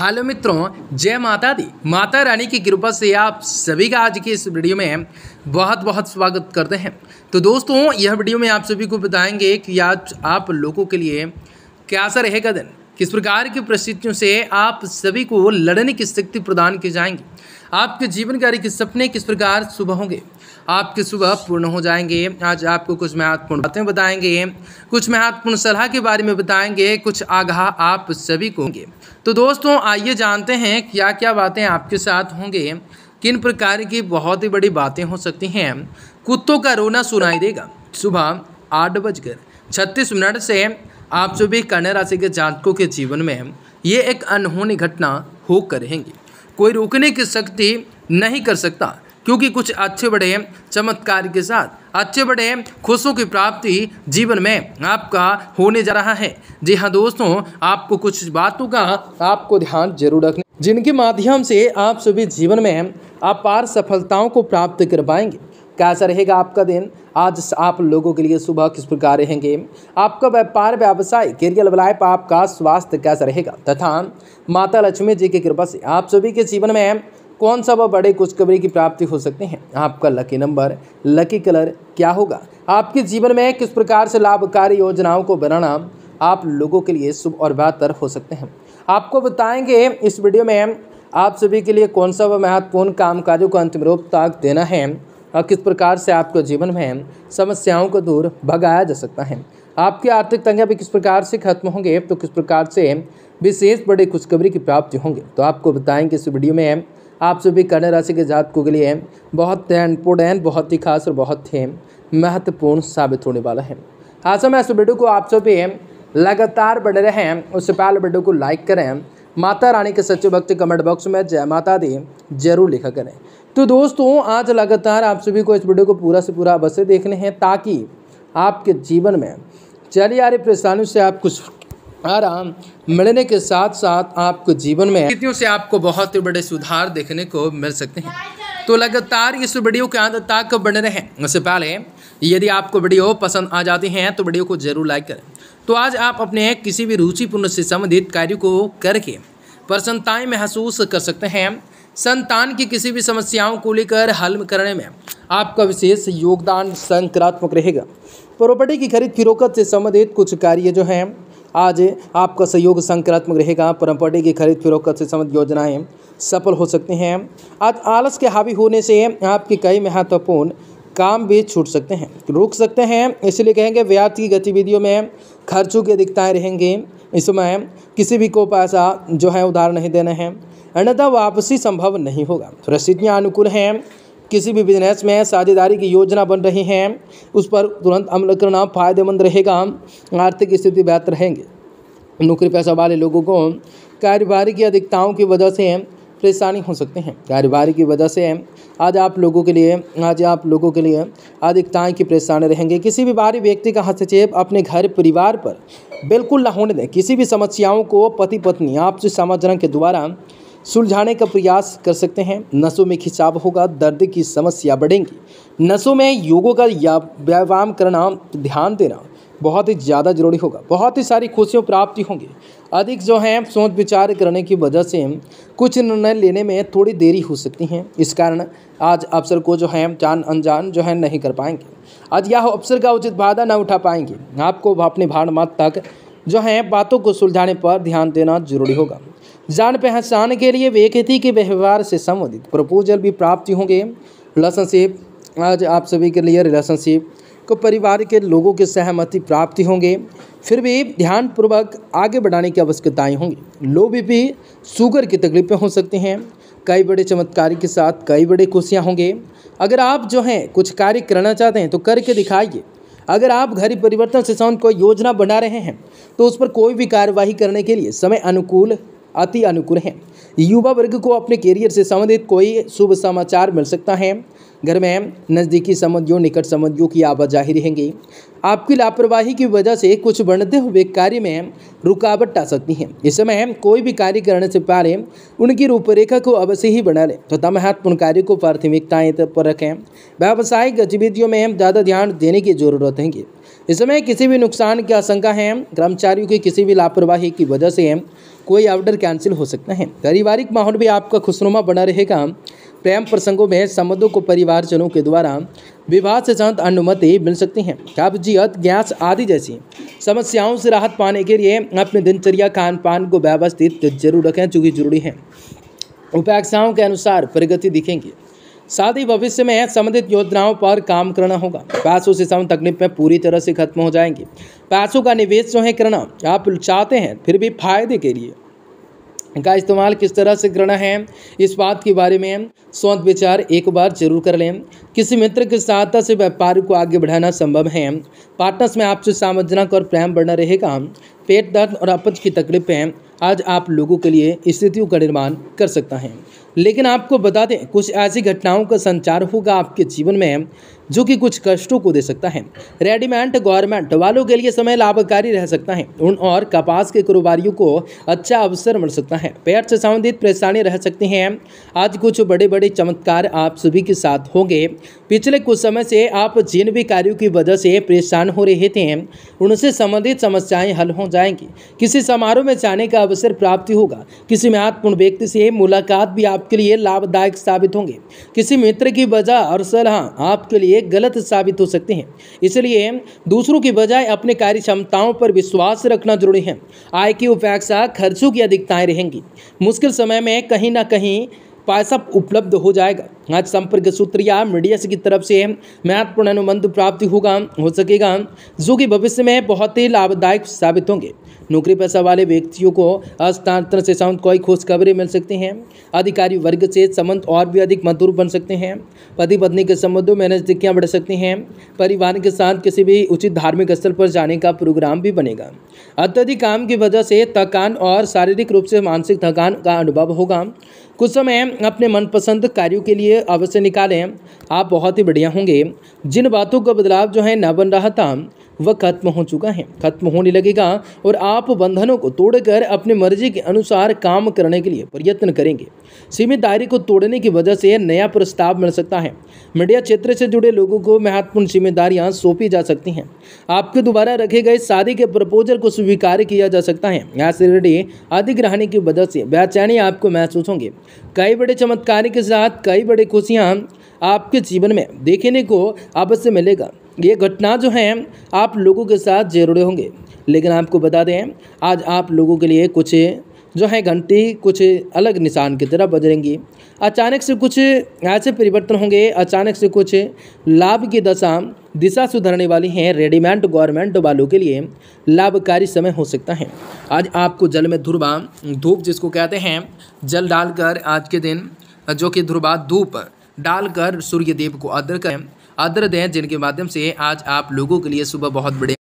hello मित्रों जय माता दी माता रानी की कृपा से आप सभी का आज के इस वीडियो में बहुत बहुत स्वागत करते हैं तो दोस्तों यह वीडियो में आप सभी को बताएंगे कि आज आप लोगों के लिए कैसा रहेगा दिन किस प्रकार की परिस्थितियों से आप सभी को लड़ने की शक्ति प्रदान की जाएंगी आपके जीवन कार्य के सपने किस प्रकार शुभ होंगे आपके सुबह पूर्ण हो जाएंगे आज आपको कुछ महत्वपूर्ण बातें बताएंगे कुछ महत्वपूर्ण सलाह के बारे में बताएंगे कुछ आगाह आप सभी को होंगे तो दोस्तों आइए जानते हैं क्या क्या बातें आपके साथ होंगे किन प्रकार की बहुत ही बड़ी बातें हो सकती हैं कुत्तों का रोना सुनाई देगा सुबह आठ बजकर छत्तीस मिनट से आप जो भी कन्या राशि के जातकों के जीवन में ये एक अनहोनी घटना होकर रहेंगी कोई रोकने की शक्ति नहीं कर सकता क्योंकि कुछ अच्छे बड़े चमत्कार के साथ अच्छे बड़े खुशों की प्राप्ति जीवन में आपका होने जा रहा है जी हाँ दोस्तों आपको कुछ बातों का आपको ध्यान जरूर रखना जिनके माध्यम से आप सभी जीवन में अपार सफलताओं को प्राप्त कर पाएंगे कैसा रहेगा आपका दिन आज आप लोगों के लिए सुबह किस प्रकार रहेंगे आपका व्यापार व्यवसाय करियर लाइफ आपका स्वास्थ्य कैसा रहेगा तथा माता लक्ष्मी जी की कृपा से आप सभी के जीवन में कौन सा वह बड़े खुशखबरी की प्राप्ति हो सकते हैं आपका लकी नंबर लकी कलर क्या होगा आपके जीवन में किस प्रकार से लाभकारी योजनाओं को बनाना आप लोगों के लिए शुभ और बेहतर हो सकते हैं आपको बताएंगे इस वीडियो में आप सभी के लिए कौन सा वह महत्वपूर्ण कामकाजों को अंतिम रूप तक देना है और किस प्रकार से आपके जीवन में समस्याओं को दूर भगाया जा सकता है आपकी आर्थिक तंगियाँ भी किस प्रकार से खत्म होंगे तो किस प्रकार से विशेष बड़े खुशखबरी की प्राप्ति होंगे तो आपको बताएंगे इस वीडियो में आप सभी कन्या राशि के जातकों के लिए बहुत इंपोर्टेंट बहुत ही खास और बहुत ही महत्वपूर्ण साबित होने वाला है आज मैं इस वीडियो को आप सभी लगातार बढ़ रहे हैं उससे पहले वीडियो को लाइक करें माता रानी के सच्चे भक्त कमेंट बॉक्स में जय माता दी जरूर लिखा करें तो दोस्तों आज लगातार आप सभी को इस वीडियो को पूरा से पूरा अवश्य देखने हैं ताकि आपके जीवन में चली आ रही परेशानियों से आप कुछ आराम मिलने के साथ साथ आपको जीवन में स्थितियों से आपको बहुत ही बड़े सुधार देखने को मिल सकते हैं तो लगातार इस वीडियो के अंत तक बने रहें उससे पहले यदि आपको वीडियो पसंद आ जाती हैं तो वीडियो को जरूर लाइक करें तो आज आप अपने किसी भी रुचिपूर्ण से संबंधित कार्य को करके प्रसन्नताएँ महसूस कर सकते हैं संतान की किसी भी समस्याओं को लेकर हल करने में आपका विशेष योगदान संक्रात्मक रहेगा प्रॉपर्टी की खरीद फिरोकत से संबंधित कुछ कार्य जो हैं आज आपका सहयोग संक्रात्मक रहेगा प्रॉपर्टी की खरीद फरोख्त से संबंधित योजनाएं सफल हो सकती हैं आज आलस के हावी होने से आपके कई महत्वपूर्ण काम भी छूट सकते हैं रुक सकते हैं इसलिए कहेंगे व्याज की गतिविधियों में खर्चों की अधिकताएँ रहेंगे इसमें किसी भी को पैसा जो है उधार नहीं देना है अन्यथा वापसी संभव नहीं होगा परिस्थितियाँ अनुकूल हैं किसी भी बिजनेस में साझेदारी की योजना बन रही है उस पर तुरंत अमल करना फ़ायदेमंद रहेगा आर्थिक स्थिति बेहतर रहेंगे नौकरी पैसा वाले लोगों को कारोबारी की अधिकताओं की वजह से परेशानी हो सकते हैं कारोबारी की वजह से आज आप लोगों के लिए आज आप लोगों के लिए अधिकताएँ की परेशानी रहेंगे किसी भी बाहरी व्यक्ति का हस्तक्षेप अपने घर परिवार पर बिल्कुल ना होने दें किसी भी समस्याओं को पति पत्नी आपसी समाचार के द्वारा सुलझाने का प्रयास कर सकते हैं नसों में खिंचाव होगा दर्द की समस्या बढ़ेंगी नसों में योगों का या व्यायाम करना ध्यान देना बहुत ही ज़्यादा जरूरी होगा बहुत ही सारी खुशियों प्राप्ति होंगी अधिक जो है सोच विचार करने की वजह से कुछ निर्णय लेने में थोड़ी देरी हो सकती है इस कारण आज अवसर को जो है जान अनजान जो है नहीं कर पाएंगे आज यह अवसर का उचित वादा ना उठा पाएंगे आपको अपने भाड़ मत तक जो है बातों को सुलझाने पर ध्यान देना जरूरी होगा जान पहचान के लिए व्यक्ति के व्यवहार से संबंधित प्रपोजल भी प्राप्त होंगे रिलेशनशिप आज आप सभी के लिए रिलेशनशिप को परिवार के लोगों की सहमति प्राप्ति होंगे फिर भी ध्यानपूर्वक आगे बढ़ाने की आवश्यकताएँ होंगी लो बीपी शुगर की तकलीफ़ें हो सकती हैं कई बड़े चमत्कारी के साथ कई बड़े खुशियाँ होंगे अगर आप जो हैं कुछ कार्य करना चाहते हैं तो करके दिखाइए अगर आप घर परिवर्तन से संबंध कोई योजना बना रहे हैं तो उस पर कोई भी कार्यवाही करने के लिए समय अनुकूल अति अनुकूल है युवा वर्ग को अपने करियर से संबंधित कोई शुभ समाचार मिल सकता है घर में नज़दीकी संबंधियों निकट संबंधियों की आवाजाही रहेंगी आपकी लापरवाही की वजह से कुछ बढ़ते हुए कार्य में रुकावट आ सकती है इस समय कोई भी कार्य करने से पहले उनकी रूपरेखा को अवश्य ही बना लें तथा तो महत्वपूर्ण कार्य को प्राथमिकताएँ पर रखें व्यावसायिक गतिविधियों में ज़्यादा ध्यान देने की जरूरत है इस समय किसी भी नुकसान की आशंका है कर्मचारियों की किसी भी लापरवाही की वजह से कोई ऑर्डर कैंसिल हो सकता है पारिवारिक माहौल भी आपका खुशनुमा बना रहेगा प्रेम प्रसंगों में संबंधों को परिवारजनों के द्वारा विवाह से संत अनुमति मिल सकती हैं कब्जियत गैस आदि जैसी समस्याओं से राहत पाने के लिए अपने दिनचर्या खान पान को व्यवस्थित जरूर रखें चूँकि जरूरी है उपेक्षाओं के अनुसार प्रगति दिखेंगी साथ ही भविष्य में संबंधित योजनाओं पर काम करना होगा पैसों से संबंध तकलीफ में पूरी तरह से खत्म हो जाएंगे पैसों का निवेश जो है करना आप चाहते हैं फिर भी फायदे के लिए का इस्तेमाल किस तरह से करना है इस बात के बारे में सोच विचार एक बार जरूर कर लें किसी मित्र की सहायता से व्यापार को आगे बढ़ाना संभव है पार्टनर्स में आपसे सामजनक और प्रेम बढ़ना रहेगा पेट दर्द और अपच की तकलीफें आज आप लोगों के लिए स्थितियों का निर्माण कर सकता है लेकिन आपको बता दें कुछ ऐसी घटनाओं का संचार होगा आपके जीवन में जो कि कुछ कष्टों को दे सकता है रेडीमेंट गवर्नमेंट वालों के लिए समय लाभकारी रह सकता है उन और कपास के कारोबारियों को अच्छा अवसर मिल सकता है पैर से संबंधित परेशानी रह सकती हैं आज कुछ बड़े बड़े चमत्कार आप सभी के साथ होंगे पिछले कुछ समय से आप जिन भी कार्यों की वजह से परेशान हो रहे थे उनसे संबंधित समस्याएं हल हो जाएंगी किसी समारोह में जाने का अवसर प्राप्ति होगा किसी महत्वपूर्ण व्यक्ति से मुलाकात भी आपके लिए लाभदायक साबित होंगे किसी मित्र की वजह और सलाह आपके लिए लिए गलत साबित हो सकते हैं इसलिए दूसरों की बजाय अपने कार्य क्षमताओं पर विश्वास रखना जरूरी है आय की उपेक्षा खर्चों की अधिकताएँ रहेंगी मुश्किल समय में कहीं ना कहीं पैसा उपलब्ध हो जाएगा आज संपर्क सूत्र या मीडिया की तरफ से महत्वपूर्ण अनुबंध प्राप्ति होगा हो सकेगा जो कि भविष्य में बहुत ही लाभदायक साबित होंगे नौकरी पैसा वाले व्यक्तियों को हस्तांतरण से संबंध कोई खुशखबरी मिल सकती हैं अधिकारी वर्ग से संबंध और भी अधिक मधुर बन सकते हैं पति पत्नी के संबंधों में नजदीकियाँ बढ़ सकती हैं परिवार के साथ किसी भी उचित धार्मिक स्थल पर जाने का प्रोग्राम भी बनेगा अत्यधिक काम की वजह से थकान और शारीरिक रूप से मानसिक थकान का अनुभव होगा कुछ समय अपने मनपसंद कार्यों के लिए अवश्य निकालें आप बहुत ही बढ़िया होंगे जिन बातों का बदलाव जो है ना बन रहा था वह खत्म हो चुका है खत्म होने लगेगा और आप बंधनों को तोड़कर अपने मर्जी के अनुसार काम करने के लिए प्रयत्न करेंगे सीमित दायरे को तोड़ने की वजह से नया प्रस्ताव मिल सकता है मीडिया क्षेत्र से जुड़े लोगों को महत्वपूर्ण जिम्मेदारियां सौंपी जा सकती हैं आपके द्वारा रखे गए शादी के प्रपोजल को स्वीकार किया जा सकता है एसिडिटी अधिक रहने की वजह से बेचैनी आपको महसूस होंगे कई बड़े चमत्कार के साथ कई बड़े खुशियाँ आपके जीवन में देखने को अवश्य मिलेगा ये घटना जो है आप लोगों के साथ जरूर होंगे लेकिन आपको बता दें आज आप लोगों के लिए कुछ जो है घंटी कुछ अलग निशान की तरह बजरेंगी अचानक से कुछ ऐसे परिवर्तन होंगे अचानक से कुछ लाभ की दशा दिशा सुधरने वाली हैं रेडीमेड गवर्नमेंट वालों के लिए लाभकारी समय हो सकता है आज आपको जल में ध्रुवा धूप जिसको कहते हैं जल डालकर आज के दिन जो कि ध्रुवा धूप डालकर सूर्यदेव को आदर करें अदर दें जिनके माध्यम से आज आप लोगों के लिए सुबह बहुत बड़े